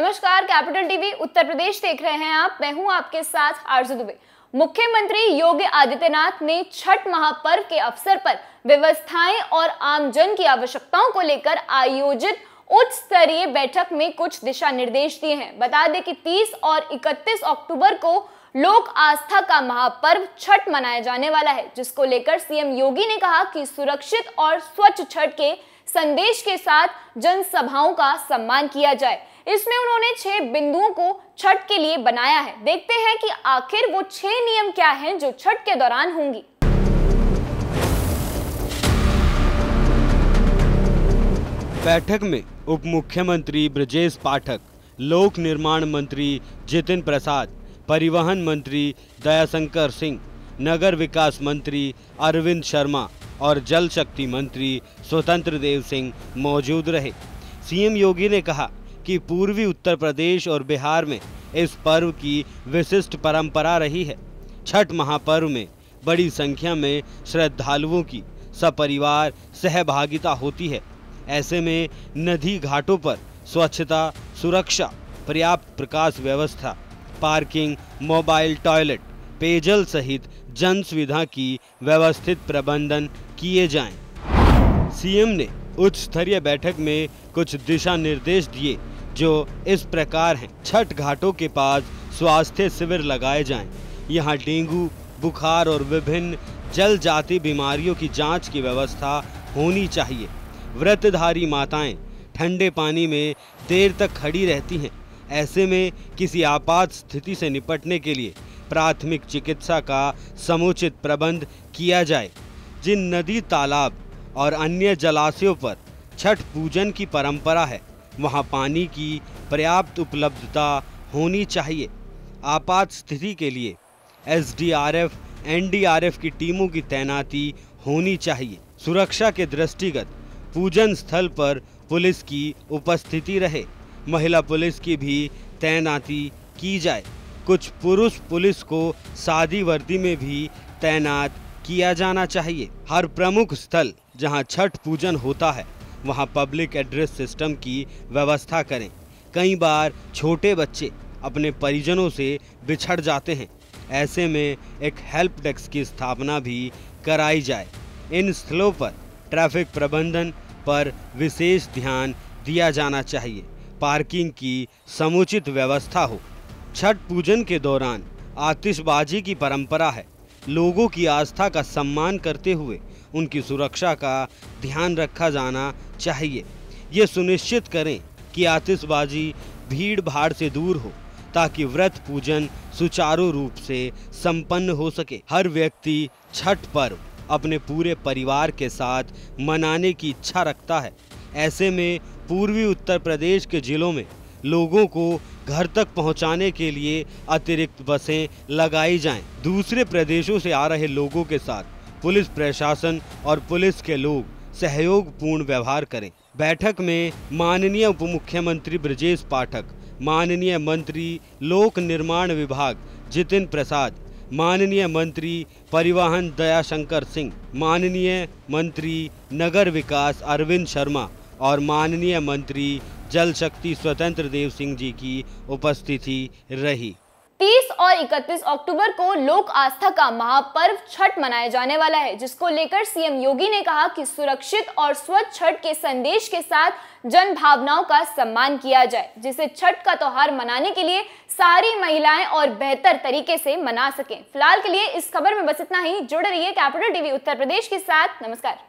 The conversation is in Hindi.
नमस्कार कैपिटल टीवी उत्तर प्रदेश देख रहे हैं आप मैं हूं आपके साथ आरजू दुबे मुख्यमंत्री योगी आदित्यनाथ ने छठ महापर्व के अवसर पर व्यवस्थाएं और आमजन की आवश्यकताओं को लेकर आयोजित उच्च स्तरीय बैठक में कुछ दिशा निर्देश दिए हैं बता दें कि 30 और 31 अक्टूबर को लोक आस्था का महापर्व छठ मनाया जाने वाला है जिसको लेकर सीएम योगी ने कहा कि सुरक्षित और स्वच्छ छठ के संदेश के साथ जनसभाओं का सम्मान किया जाए इसमें उन्होंने छह बिंदुओं को छठ के लिए बनाया है देखते हैं कि आखिर वो छह नियम क्या हैं जो छठ के दौरान होंगी बैठक में उप मुख्यमंत्री ब्रजेश पाठक लोक निर्माण मंत्री जितिन प्रसाद परिवहन मंत्री दयाशंकर सिंह नगर विकास मंत्री अरविंद शर्मा और जल शक्ति मंत्री स्वतंत्र देव सिंह मौजूद रहे सीएम योगी ने कहा कि पूर्वी उत्तर प्रदेश और बिहार में इस पर्व की विशिष्ट परंपरा रही है छठ महापर्व में बड़ी संख्या में श्रद्धालुओं की सपरिवार सहभागिता होती है ऐसे में नदी घाटों पर स्वच्छता सुरक्षा पर्याप्त प्रकाश व्यवस्था पार्किंग मोबाइल टॉयलेट पेयजल सहित जन सुविधा की व्यवस्थित प्रबंधन किए जाएं। सीएम ने उच्च स्तरीय बैठक में कुछ दिशा निर्देश दिए जो इस प्रकार हैं छठ घाटों के पास स्वास्थ्य शिविर लगाए जाएं। यहाँ डेंगू बुखार और विभिन्न जल जाति बीमारियों की जांच की व्यवस्था होनी चाहिए व्रतधारी माताएं ठंडे पानी में देर तक खड़ी रहती हैं ऐसे में किसी आपात स्थिति से निपटने के लिए प्राथमिक चिकित्सा का समुचित प्रबंध किया जाए जिन नदी तालाब और अन्य जलाशयों पर छठ पूजन की परंपरा है वहाँ पानी की पर्याप्त उपलब्धता होनी चाहिए आपात स्थिति के लिए एसडीआरएफ, एनडीआरएफ की टीमों की तैनाती होनी चाहिए सुरक्षा के दृष्टिगत पूजन स्थल पर पुलिस की उपस्थिति रहे महिला पुलिस की भी तैनाती की जाए कुछ पुरुष पुलिस को सादी वर्दी में भी तैनात किया जाना चाहिए हर प्रमुख स्थल जहां छठ पूजन होता है वहां पब्लिक एड्रेस सिस्टम की व्यवस्था करें कई बार छोटे बच्चे अपने परिजनों से बिछड़ जाते हैं ऐसे में एक हेल्प डेस्क की स्थापना भी कराई जाए इन स्थलों पर ट्रैफिक प्रबंधन पर विशेष ध्यान दिया जाना चाहिए पार्किंग की समुचित व्यवस्था हो छठ पूजन के दौरान आतिशबाजी की परंपरा है लोगों की आस्था का सम्मान करते हुए उनकी सुरक्षा का ध्यान रखा जाना चाहिए ये सुनिश्चित करें कि आतिशबाजी भीड़ भाड़ से दूर हो ताकि व्रत पूजन सुचारू रूप से संपन्न हो सके हर व्यक्ति छठ पर्व अपने पूरे परिवार के साथ मनाने की इच्छा रखता है ऐसे में पूर्वी उत्तर प्रदेश के जिलों में लोगों को घर तक पहुंचाने के लिए अतिरिक्त बसें लगाई जाएं। दूसरे प्रदेशों से आ रहे लोगों के साथ पुलिस प्रशासन और पुलिस के लोग सहयोग पूर्ण व्यवहार करें बैठक में माननीय उप मुख्यमंत्री ब्रजेश पाठक माननीय मंत्री लोक निर्माण विभाग जितिन प्रसाद माननीय मंत्री परिवहन दयाशंकर सिंह माननीय मंत्री नगर विकास अरविंद शर्मा और माननीय मंत्री जल शक्ति स्वतंत्र देव सिंह जी की उपस्थिति रही 30 और 31 अक्टूबर को लोक आस्था का महापर्व छठ मनाया जाने वाला है जिसको लेकर सीएम योगी ने कहा कि सुरक्षित और स्वच्छ छठ के संदेश के साथ जन भावनाओं का सम्मान किया जाए जिसे छठ का त्योहार मनाने के लिए सारी महिलाएं और बेहतर तरीके से मना सकें फिलहाल के लिए इस खबर में बस इतना ही जुड़ रही है कैपिटल टीवी उत्तर प्रदेश के साथ नमस्कार